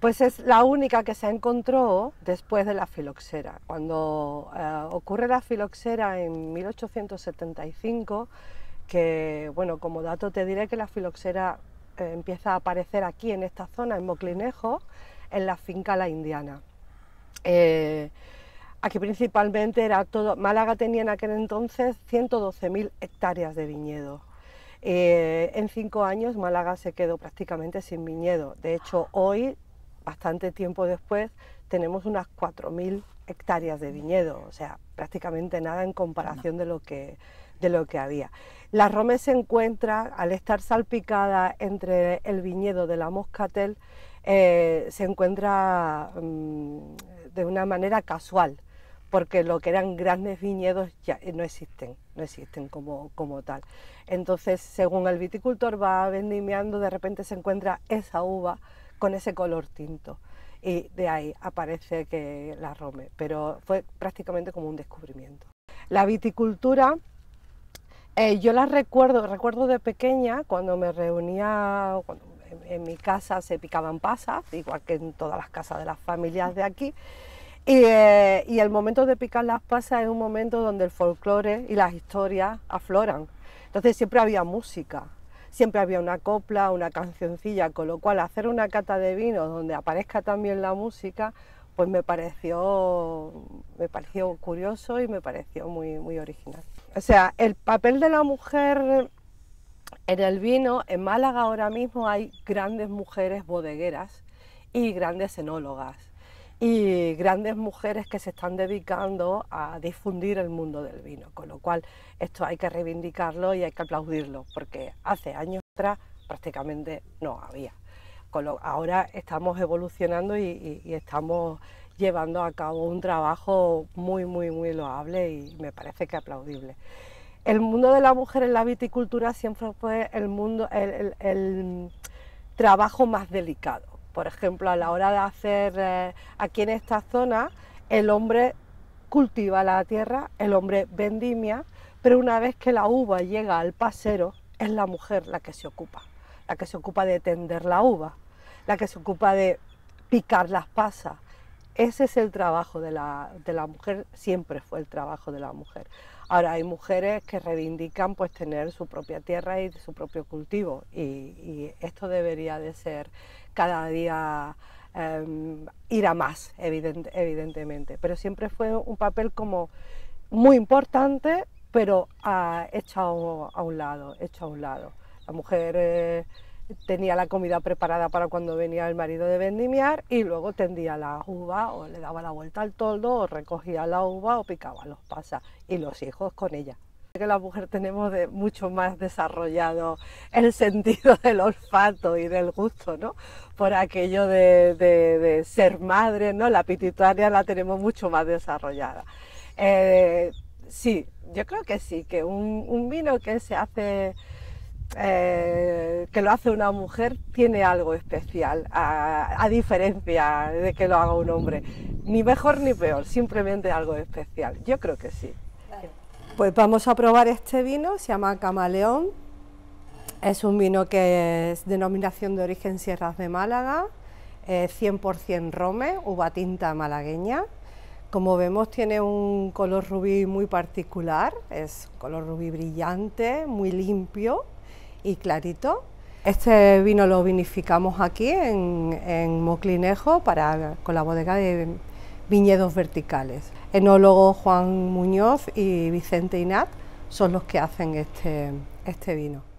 Pues es la única que se encontró después de la filoxera. Cuando eh, ocurre la filoxera en 1875, que bueno, como dato te diré que la filoxera eh, empieza a aparecer aquí en esta zona, en Moclinejo, en la finca La Indiana. Eh, aquí principalmente era todo, Málaga tenía en aquel entonces 112.000 hectáreas de viñedo. en cinco años Málaga se quedó prácticamente sin viñedo. De hecho, hoy bastante tiempo después, tenemos unas 4.000 hectáreas de viñedo, o sea, prácticamente nada en comparación de lo que, de lo que había. La Rome se encuentra, al estar salpicada entre el viñedo de la Moscatel, eh, se encuentra mm, de una manera casual, porque lo que eran grandes viñedos ya no existen, no existen como, como tal. Entonces, según el viticultor va vendimiando, de repente se encuentra esa uva con ese color tinto. Y de ahí aparece que la Rome, pero fue prácticamente como un descubrimiento. La viticultura, eh, yo la recuerdo, recuerdo de pequeña cuando me reunía, en, mi casa se picaban pasas, igual que en todas las casas de las familias de aquí. Eh, y el momento de picar las pasas es un momento donde el folclore y las historias afloran. Entonces siempre había música, siempre había una copla, una cancioncilla, con lo cual hacer una cata de vino donde aparezca también la música, pues me pareció, me pareció curioso y me pareció muy, muy original. O sea, el papel de la mujer en el vino, en Málaga ahora mismo hay grandes mujeres bodegueras y grandes enólogas y grandes mujeres que se están dedicando a difundir el mundo del vino, con lo cual esto hay que reivindicarlo y hay que aplaudirlo, porque hace años atrás prácticamente no había. ahora estamos evolucionando y, estamos llevando a cabo un trabajo muy, muy, muy loable y me parece que aplaudible. El mundo de la mujer en la viticultura siempre fue el mundo, el trabajo más delicado por ejemplo, a la hora de hacer eh, aquí en esta zona, el hombre cultiva la tierra, el hombre vendimia, pero una vez que la uva llega al pasero, es la mujer la que se ocupa, la que se ocupa de tender la uva, la que se ocupa de picar las pasas, ese es el trabajo de la, mujer, siempre fue el trabajo de la mujer. Ahora, hay mujeres que reivindican pues tener su propia tierra y su propio cultivo y, esto debería de ser cada día em, ir a más, evidentemente. Pero siempre fue un papel como muy importante, pero ha ah, hecho a, un lado, hecho a un lado. La mujer... Eh, tenía la comida preparada para cuando venía el marido de vendimiar y luego tendía la uva o le daba la vuelta al toldo o recogía la uva o picaba los pasas y los hijos con ella. Que la mujer tenemos mucho más desarrollado el sentido del olfato y del gusto, ¿no? Por aquello de, ser madre, ¿no? La pituitaria la tenemos mucho más desarrollada. Eh, sí, yo creo que sí, que un vino que se hace eh, que lo hace una mujer tiene algo especial, a, diferencia de que lo haga un hombre. Ni mejor ni peor, simplemente algo especial. Yo creo que sí. Pues vamos a probar este vino, se llama Camaleón. Es un vino que es denominación de origen Sierras de Málaga, 100% eh, Rome, uva tinta malagueña. Como vemos tiene un color rubí muy particular, es color rubí brillante, muy limpio y clarito. Este vino lo vinificamos aquí en, Moclinejo para, con la bodega de viñedos verticales. Enólogo Juan Muñoz y Vicente Inat son los que hacen este, este vino.